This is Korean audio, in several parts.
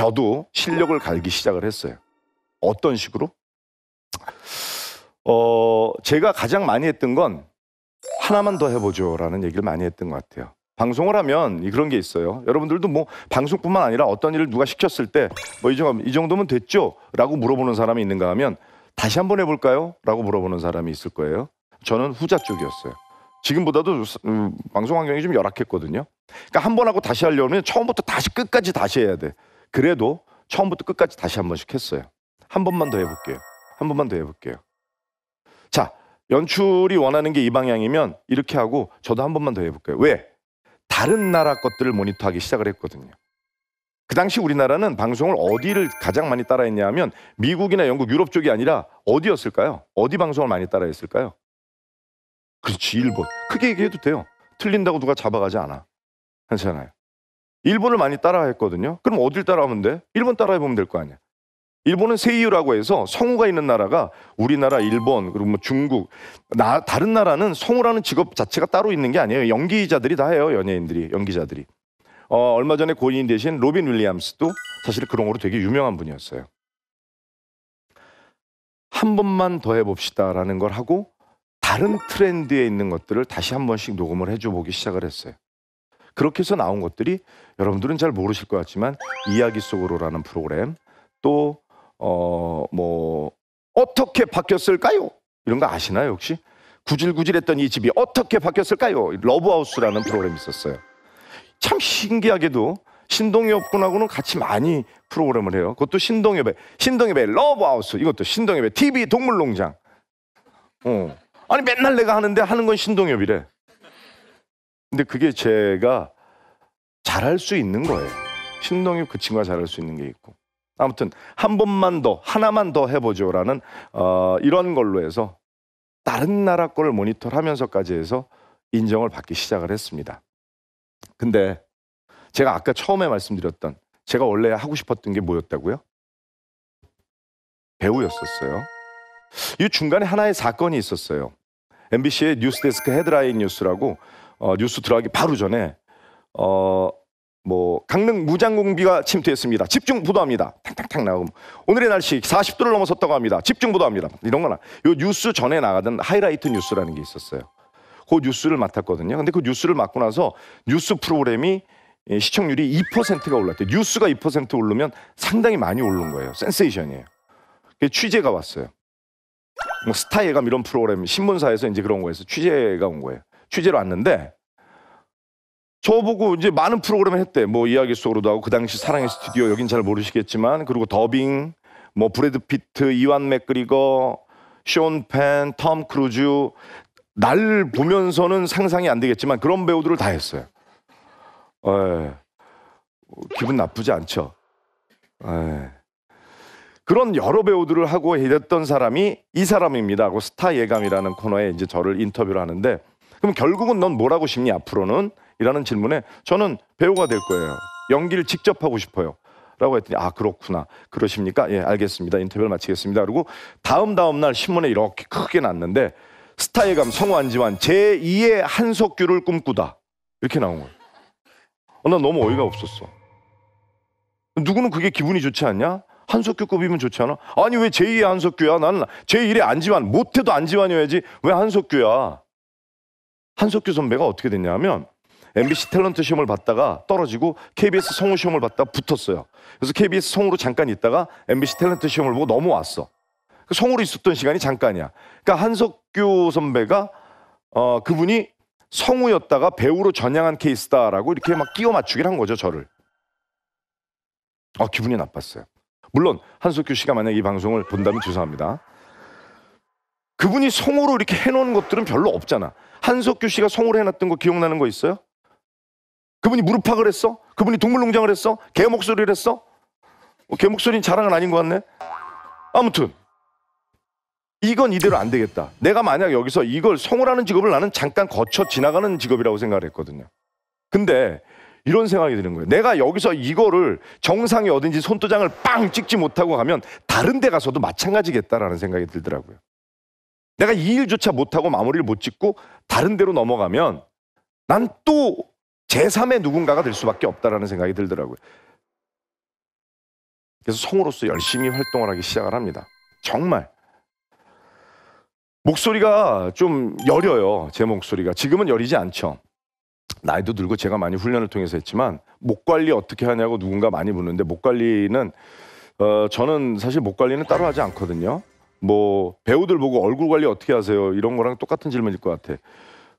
저도 실력을 갈기 시작을 했어요. 어떤 식으로? 어, 제가 가장 많이 했던 건 하나만 더 해보죠라는 얘기를 많이 했던 것 같아요. 방송을 하면 그런 게 있어요. 여러분들도 뭐 방송뿐만 아니라 어떤 일을 누가 시켰을 때뭐 이 정도면 됐죠라고 물어보는 사람이 있는가 하면 다시 한번 해볼까요?라고 물어보는 사람이 있을 거예요. 저는 후자 쪽이었어요. 지금보다도 음, 방송 환경이 좀 열악했거든요. 그러니까 한 번 하고 다시 하려면 처음부터 다시 끝까지 다시 해야 돼. 그래도 처음부터 끝까지 다시 한 번씩 했어요. 한 번만 더 해볼게요. 한 번만 더 해볼게요. 자, 연출이 원하는 게 이 방향이면 이렇게 하고 저도 한 번만 더 해볼게요. 왜? 다른 나라 것들을 모니터하기 시작을 했거든요. 그 당시 우리나라는 방송을 어디를 가장 많이 따라했냐면 하 미국이나 영국, 유럽 쪽이 아니라 어디였을까요? 어디 방송을 많이 따라했을까요? 그렇지 일본. 크게 얘기해도 돼요. 틀린다고 누가 잡아가지 않아. 괜찮아요. 일본을 많이 따라했거든요. 그럼 어딜 따라하면 돼? 일본 따라해보면 될 거 아니야. 일본은 세이유라고 해서 성우가 있는 나라가 우리나라, 일본, 그리고 뭐 중국, 나, 다른 나라는 성우라는 직업 자체가 따로 있는 게 아니에요. 연기자들이 다 해요, 연예인들이, 연기자들이. 어, 얼마 전에 고인 이 대신 로빈 윌리엄스도 사실 그런 거로 되게 유명한 분이었어요. 한 번만 더 해봅시다라는 걸 하고 다른 트렌드에 있는 것들을 다시 한 번씩 녹음을 해줘 보기 시작을 했어요. 그렇게 해서 나온 것들이 여러분들은 잘 모르실 것 같지만 이야기 속으로라는 프로그램 또 어 뭐 어떻게 바뀌었을까요? 이런 거 아시나요 혹시? 구질구질했던 이 집이 어떻게 바뀌었을까요? 러브하우스라는 프로그램이 있었어요. 참 신기하게도 신동엽 군하고는 같이 많이 프로그램을 해요. 그것도 신동엽의 신동엽의 러브하우스 이것도 신동엽의 TV 동물농장. 어. 아니 맨날 내가 하는데 하는 건 신동엽이래. 근데 그게 제가 잘할 수 있는 거예요. 신동엽 그 친구가 잘할 수 있는 게 있고. 아무튼 한 번만 더 하나만 더 해보죠라는 어, 이런 걸로 해서 다른 나라 거를 모니터하면서까지 해서 인정을 받기 시작을 했습니다. 근데 제가 아까 처음에 말씀드렸던 제가 원래 하고 싶었던 게 뭐였다고요? 배우였었어요. 이 중간에 하나의 사건이 있었어요. MBC의 뉴스데스크 헤드라인 뉴스라고 어, 뉴스 들어가기 바로 전에 어, 뭐 강릉 무장공비가 침투했습니다. 집중 보도합니다. 탕탕탕 나오고 오늘의 날씨 40도를 넘어섰다고 합니다. 집중 보도합니다. 이런 거나 요 뉴스 전에 나가던 하이라이트 뉴스라는 게 있었어요. 그 뉴스를 맡았거든요. 근데 그 뉴스를 맡고 나서 뉴스 프로그램이 예, 시청률이 2%가 올랐대 뉴스가 2% 오르면 상당히 많이 오른 거예요. 센세이션이에요. 취재가 왔어요. 뭐 스타 예감 이런 프로그램 신문사에서 이제 그런 거에서 취재가 온 거예요. 취재를 왔는데 저보고 이제 많은 프로그램을 했대. 뭐 이야기 속으로도 하고 그 당시 사랑의 아. 스튜디오 여긴 잘 모르시겠지만 그리고 더빙 뭐 브래드 피트, 이완 맥그리거, 쇼 펜, 톰 크루즈 날 보면서는 상상이 안 되겠지만 그런 배우들을 다 했어요. 에, 예. 기분 나쁘지 않죠. 에. 예. 그런 여러 배우들을 하고 일했던 사람이 이 사람입니다. 하고 그 스타 예감이라는 코너에 이제 저를 인터뷰를 하는데 그럼 결국은 넌 뭐라고 싶니 앞으로는? 이라는 질문에 저는 배우가 될 거예요. 연기를 직접 하고 싶어요. 라고 했더니 아 그렇구나 그러십니까 예 알겠습니다 인터뷰를 마치겠습니다 그리고 다음 다음 날 신문에 이렇게 크게 났는데 스타의 감 성우 안지환 제2의 한석규를 꿈꾸다 이렇게 나온 거예요 어, 나 너무 어이가 없었어 누구는 그게 기분이 좋지 않냐 한석규급이면 좋지 않아 아니 왜 제2의 한석규야 나는 제1의 안지만 못해도 안지만이어야지왜 한석규야 한석규 선배가 어떻게 됐냐면 MBC 탤런트 시험을 봤다가 떨어지고 KBS 성우 시험을 봤다가 붙었어요. 그래서 KBS 성우로 잠깐 있다가 MBC 탤런트 시험을 보고 넘어왔어. 그러니까 성우로 있었던 시간이 잠깐이야. 그러니까 한석규 선배가 어 그분이 성우였다가 배우로 전향한 케이스다라고 이렇게 막 끼워 맞추기를 한 거죠 저를. 아 기분이 나빴어요. 물론 한석규 씨가 만약 이 방송을 본다면 죄송합니다. 그분이 송으로 이렇게 해놓은 것들은 별로 없잖아. 한석규 씨가 송으로 해놨던 거 기억나는 거 있어요? 그분이 무릎팍을 했어? 그분이 동물농장을 했어? 개 목소리를 했어? 뭐 개 목소리는 자랑은 아닌 것 같네? 아무튼 이건 이대로 안 되겠다. 내가 만약 여기서 이걸 성우라는 직업을 나는 잠깐 거쳐 지나가는 직업이라고 생각을 했거든요. 근데 이런 생각이 드는 거예요. 내가 여기서 이거를 정상이 어딘지 손도장을 빵 찍지 못하고 가면 다른 데 가서도 마찬가지겠다라는 생각이 들더라고요. 내가 이 일조차 못하고 마무리를 못 짓고 다른 데로 넘어가면 난 또 제3의 누군가가 될 수밖에 없다라는 생각이 들더라고요. 그래서 성으로서 열심히 활동을 하기 시작을 합니다. 정말 목소리가 좀 여려요. 제 목소리가 지금은 여리지 않죠. 나이도 들고 제가 많이 훈련을 통해서 했지만 목 관리 어떻게 하냐고 누군가 많이 묻는데 목 관리는 어, 저는 사실 목 관리는 따로 하지 않거든요. 뭐 배우들 보고 얼굴 관리 어떻게 하세요? 이런 거랑 똑같은 질문일 것 같아.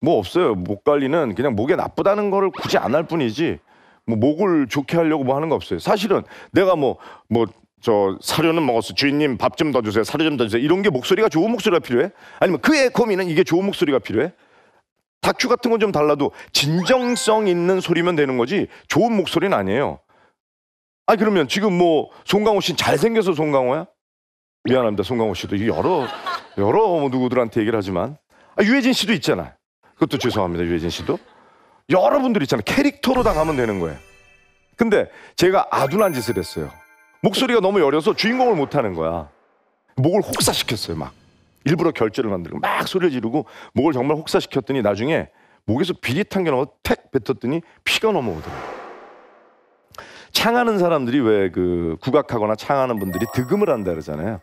뭐 없어요. 목 관리는 그냥 목에 나쁘다는 거를 굳이 안 할 뿐이지. 뭐 목을 좋게 하려고 뭐 하는 거 없어요. 사실은 내가 뭐 뭐 저 사료는 먹었어. 주인님 밥 좀 더 주세요. 사료 좀 더 주세요. 이런 게 목소리가 좋은 목소리가 필요해? 아니면 그의 고민은 이게 좋은 목소리가 필요해? 다큐 같은 건 좀 달라도 진정성 있는 소리면 되는 거지 좋은 목소리는 아니에요. 아 아니 그러면 지금 뭐 송강호 씨는 잘생겨서 송강호야? 미안합니다, 송강호 씨도 여러 여러 누구들한테 얘기를 하지만 아, 유해진 씨도 있잖아. 그것도 죄송합니다, 유해진 씨도 여러분들 있잖아. 캐릭터로 다 가면 되는 거예요. 근데 제가 아둔한 짓을 했어요. 목소리가 너무 여려서 주인공을 못 하는 거야. 목을 혹사시켰어요, 막. 일부러 결제를 만들고 막 소리를 지르고 목을 정말 혹사시켰더니 나중에 목에서 비릿한 게 나와 택 뱉었더니 피가 넘어오더라고요. 창하는 사람들이 왜 그 국악하거나 창하는 분들이 득음을 한다 그러잖아요.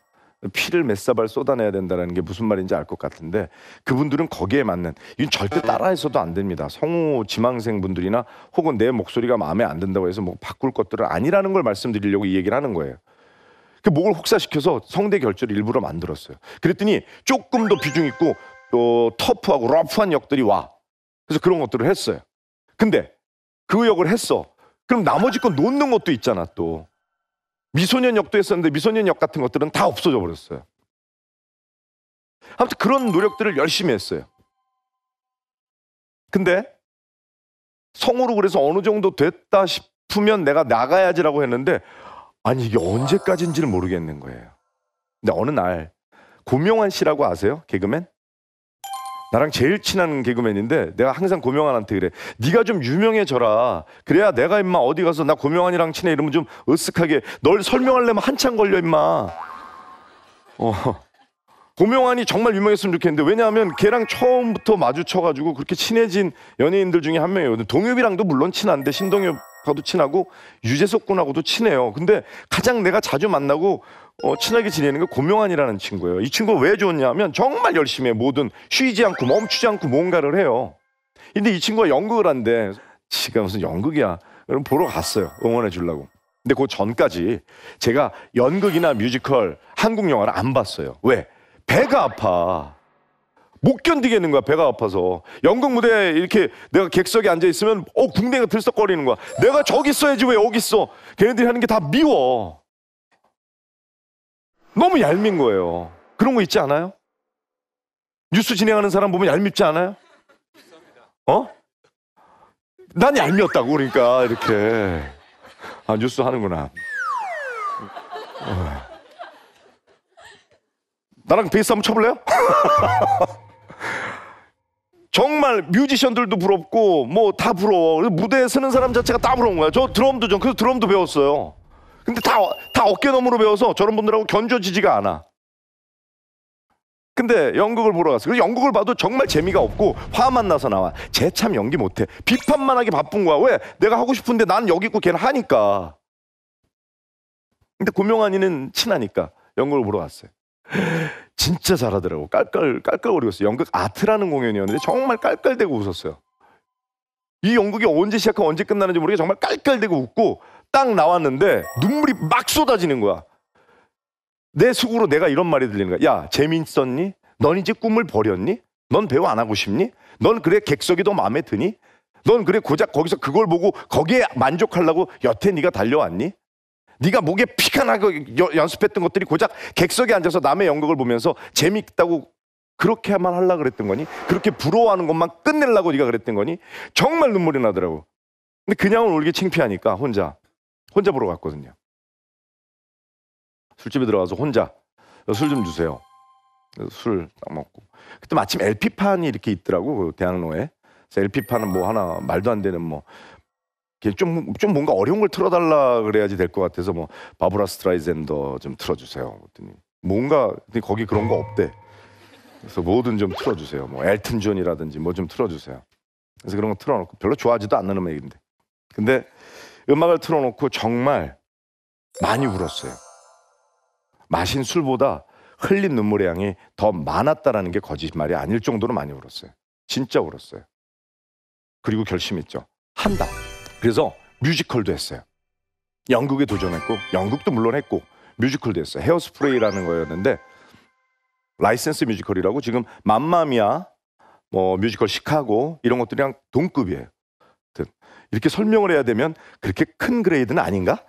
피를 몇 사발 쏟아내야 된다는 게 무슨 말인지 알 것 같은데 그분들은 거기에 맞는 이건 절대 따라해서도 안 됩니다. 성우 지망생 분들이나 혹은 내 목소리가 마음에 안 든다고 해서 뭐 바꿀 것들은 아니라는 걸 말씀드리려고 이 얘기를 하는 거예요. 그 목을 혹사시켜서 성대 결절 일부러 만들었어요. 그랬더니 조금 더 비중 있고 또 터프하고 러프한 역들이 와. 그래서 그런 것들을 했어요. 근데 그 역을 했어. 그럼 나머지 건 놓는 것도 있잖아 또. 미소년 역도 했었는데 미소년 역 같은 것들은 다 없어져 버렸어요. 아무튼 그런 노력들을 열심히 했어요. 근데 성으로 그래서 어느 정도 됐다 싶으면 내가 나가야지라고 했는데 아니 이게 언제까지인지를 모르겠는 거예요. 근데 어느 날 고명환 씨라고 아세요? 개그맨? 나랑 제일 친한 개그맨인데 내가 항상 고명환한테 그래. 네가 좀 유명해져라. 그래야 내가 임마 어디 가서 나 고명환이랑 친해 이러면 좀 으쓱하게 널 설명하려면 한참 걸려 임마. 어. 고명환이 정말 유명했으면 좋겠는데 왜냐하면 걔랑 처음부터 마주쳐가지고 그렇게 친해진 연예인들 중에 한명이에요 동엽이랑도 물론 친한데 신동엽 하도 친하고 유재석 군하고도 친해요. 근데 가장 내가 자주 만나고 어, 친하게 지내는 게 고명환이라는 친구예요. 이 친구 왜 좋냐면 정말 열심히 해. 뭐든 쉬지 않고 멈추지 않고 뭔가를 해요. 근데 이 친구가 연극을 한대. 지금 무슨 연극이야. 그럼 보러 갔어요. 응원해 주려고. 근데 그 전까지 제가 연극이나 뮤지컬, 한국 영화를 안 봤어요. 왜? 배가 아파. 못 견디겠는 거야 배가 아파서 연극 무대에 이렇게 내가 객석에 앉아 있으면 어 궁뎅이가 들썩거리는 거야 내가 저기 있어야지 왜 여기 있어 걔네들이 하는 게 다 미워 너무 얄민 거예요 그런 거 있지 않아요? 뉴스 진행하는 사람 보면 얄밉지 않아요? 어? 난 얄미웠다고 그러니까 이렇게 아 뉴스 하는구나 어. 나랑 베이스 한번 쳐볼래요? 정말 뮤지션들도 부럽고 뭐 다 부러워. 무대에 서는 사람 자체가 다 부러운 거야. 저 드럼도 좀 그래서 드럼도 배웠어요. 근데 다 다 어깨 너머로 배워서 저런 분들하고 견뎌지지가 않아. 근데 연극을 보러 갔어. 그래서 연극을 봐도 정말 재미가 없고 화만 나서 나와. 쟤 참 연기 못해. 비판만 하기 바쁜 거야. 왜? 내가 하고 싶은데 난 여기 있고 걔는 하니까. 근데 고명환이는 친하니까 연극을 보러 갔어요. 진짜 잘하더라고. 깔깔 깔깔거리고 연극 아트라는 공연이었는데 정말 깔깔대고 웃었어요. 이 연극이 언제 시작하고 언제 끝나는지 모르게 정말 깔깔대고 웃고 딱 나왔는데 눈물이 막 쏟아지는 거야. 내 속으로 내가 이런 말이 들리는 거야. 야, 재밌었니? 넌 이제 꿈을 버렸니? 넌 배우 안 하고 싶니? 넌 그래 객석이 더 마음에 드니? 넌 그래 고작 거기서 그걸 보고 거기에 만족하려고 여태 네가 달려왔니? 네가 목에 피가 나고 여, 연습했던 것들이 고작 객석에 앉아서 남의 연극을 보면서 재밌다고 그렇게만 하려 그랬던 거니? 그렇게 부러워하는 것만 끝내려고 네가 그랬던 거니? 정말 눈물이 나더라고. 근데 그냥은 울기 창피하니까 혼자 혼자 보러 갔거든요. 술집에 들어가서 혼자 술 좀 주세요. 술 딱 먹고 그때 마침 LP판이 이렇게 있더라고 그 대학로에 그래서 LP판은 뭐 하나 말도 안 되는 뭐 좀좀 뭔가 어려운 걸 틀어달라 그래야지 될 것 같아서 뭐 바브라 스트라이젠더 좀 틀어주세요. 뭔가 거기 그런 거 없대. 그래서 뭐든 좀 틀어주세요. 뭐 엘튼 존이라든지 뭐 좀 틀어주세요. 그래서 그런 거 틀어놓고 별로 좋아하지도 않는 음악인데 근데 음악을 틀어놓고 정말 많이 울었어요. 마신 술보다 흘린 눈물의 양이 더 많았다라는 게 거짓말이 아닐 정도로 많이 울었어요. 진짜 울었어요. 그리고 결심했죠. 한다. 그래서 뮤지컬도 했어요. 영국에 도전했고 영국도 물론 했고 뮤지컬도 했어요. 헤어스프레이라는 거였는데 라이센스 뮤지컬이라고 지금 맘마미아 뭐 뮤지컬 시카고 이런 것들이랑 동급이에요. 이렇게 설명을 해야 되면 그렇게 큰 그레이드는 아닌가?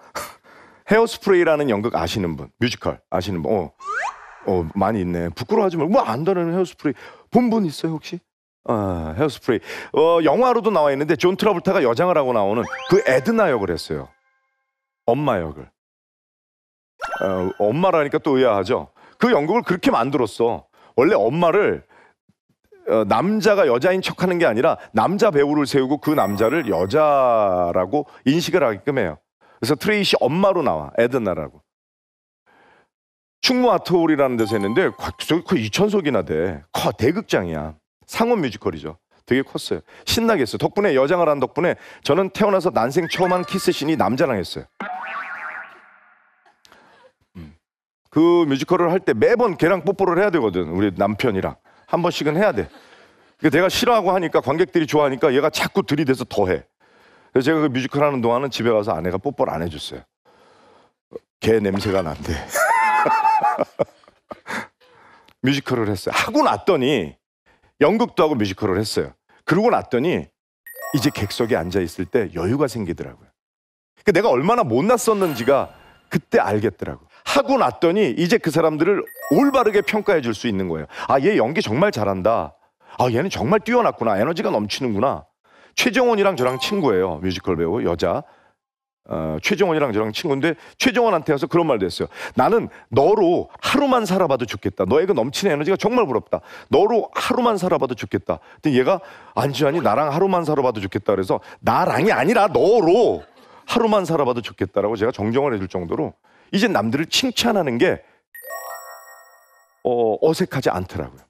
헤어스프레이라는 연극 아시는 분, 뮤지컬 아시는 분, 어, 어 많이 있네. 부끄러워하지 말고 뭐 안다는 헤어스프레이 본 분 있어요 혹시? 아, 헤어스프레이. 어, 영화로도 나와 있는데 존트라블타가 여장을 하고 나오는 그 에드나 역을 했어요. 엄마 역을. 어, 엄마라니까 또 의아하죠. 그 연극을 그렇게 만들었어. 원래 엄마를 어, 남자가 여자인 척하는 게 아니라 남자 배우를 세우고 그 남자를 여자라고 인식을 하게끔 해요. 그래서 트레이시 엄마로 나와 에드나라고. 충무 아트홀이라는 데서 했는데 그 2천석이나 돼. 커 대극장이야. 상원 뮤지컬이죠. 되게 컸어요. 신나게 했어요. 덕분에 여장을 한 덕분에 저는 태어나서 난생 처음 한 키스신이 남자랑 했어요. 음. 그 뮤지컬을 할 때 매번 걔랑 뽀뽀를 해야 되거든. 우리 남편이랑. 한 번씩은 해야 돼. 그러니까 내가 싫어하고 하니까 관객들이 좋아하니까 얘가 자꾸 들이대서 더 해. 그래서 제가 그 뮤지컬 하는 동안은 집에 가서 아내가 뽀뽀를 안 해줬어요. 걔 냄새가 난대. 뮤지컬을 했어요. 하고 났더니 연극도 하고 뮤지컬을 했어요. 그러고 났더니 이제 객석에 앉아 있을 때 여유가 생기더라고요. 그러니까 내가 얼마나 못났었는지가 그때 알겠더라고. 하고 났더니 이제 그 사람들을 올바르게 평가해 줄 수 있는 거예요. 아, 얘 연기 정말 잘한다. 아, 얘는 정말 뛰어났구나. 에너지가 넘치는구나. 최정원이랑 저랑 친구예요. 뮤지컬 배우 여자. 어, 최정원이랑 저랑 친구인데 최정원한테 와서 그런 말도 했어요. 나는 너로 하루만 살아봐도 좋겠다. 너에게 넘치는 에너지가 정말 부럽다. 너로 하루만 살아봐도 좋겠다. 근데 얘가 안지환이 나랑 하루만 살아봐도 좋겠다. 그래서 나랑이 아니라 너로 하루만 살아봐도 좋겠다라고 제가 정정을 해줄 정도로 이제 남들을 칭찬하는 게 어, 어색하지 않더라고요.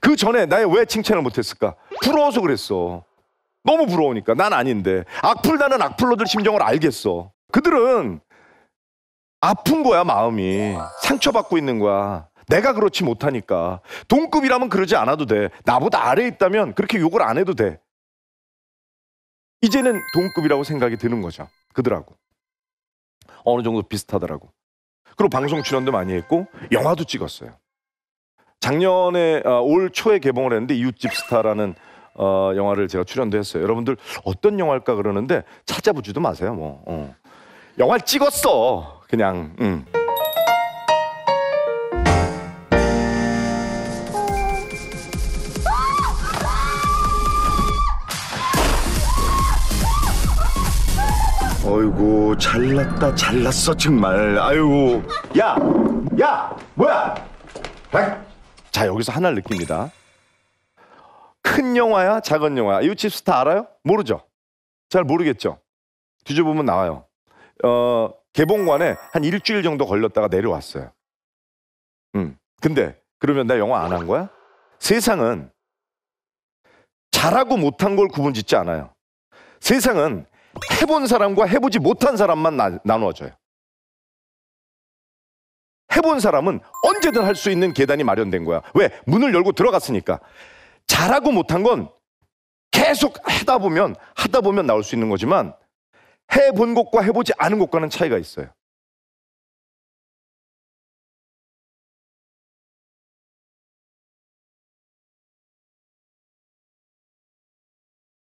그 전에 나의 왜 칭찬을 못했을까? 부러워서 그랬어. 너무 부러우니까. 난 아닌데. 악플나는 악플러들 심정을 알겠어. 그들은 아픈 거야, 마음이. 상처받고 있는 거야. 내가 그렇지 못하니까. 동급이라면 그러지 않아도 돼. 나보다 아래에 있다면 그렇게 욕을 안 해도 돼. 이제는 동급이라고 생각이 드는 거죠. 그들하고. 어느 정도 비슷하더라고. 그리고 방송 출연도 많이 했고 영화도 찍었어요. 작년에 아, 올 초에 개봉을 했는데 이웃집 스타라는 어, 영화를 제가 출연도 했어요. 여러분들 어떤 영화일까 그러는데 찾아보지도 마세요. 뭐 어. 영화 찍었어 그냥. 음. 어이구 잘났다 잘났어 정말 아이고 야 야 뭐야 에? 자 여기서 하나를 느낍니다 큰 영화야, 작은 영화야. 이웃집 스타 알아요? 모르죠. 잘 모르겠죠. 뒤져보면 나와요. 어, 개봉관에 한 일주일 정도 걸렸다가 내려왔어요. 음. 근데 그러면 나 영화 안 한 거야? 세상은 잘하고 못한 걸 구분 짓지 않아요. 세상은 해본 사람과 해보지 못한 사람만 나, 나누어져요. 해본 사람은 언제든 할 수 있는 계단이 마련된 거야. 왜? 문을 열고 들어갔으니까. 잘하고 못한 건 계속 하다 보면 하다 보면 나올 수 있는 거지만 해본 것과 해보지 않은 것과는 차이가 있어요.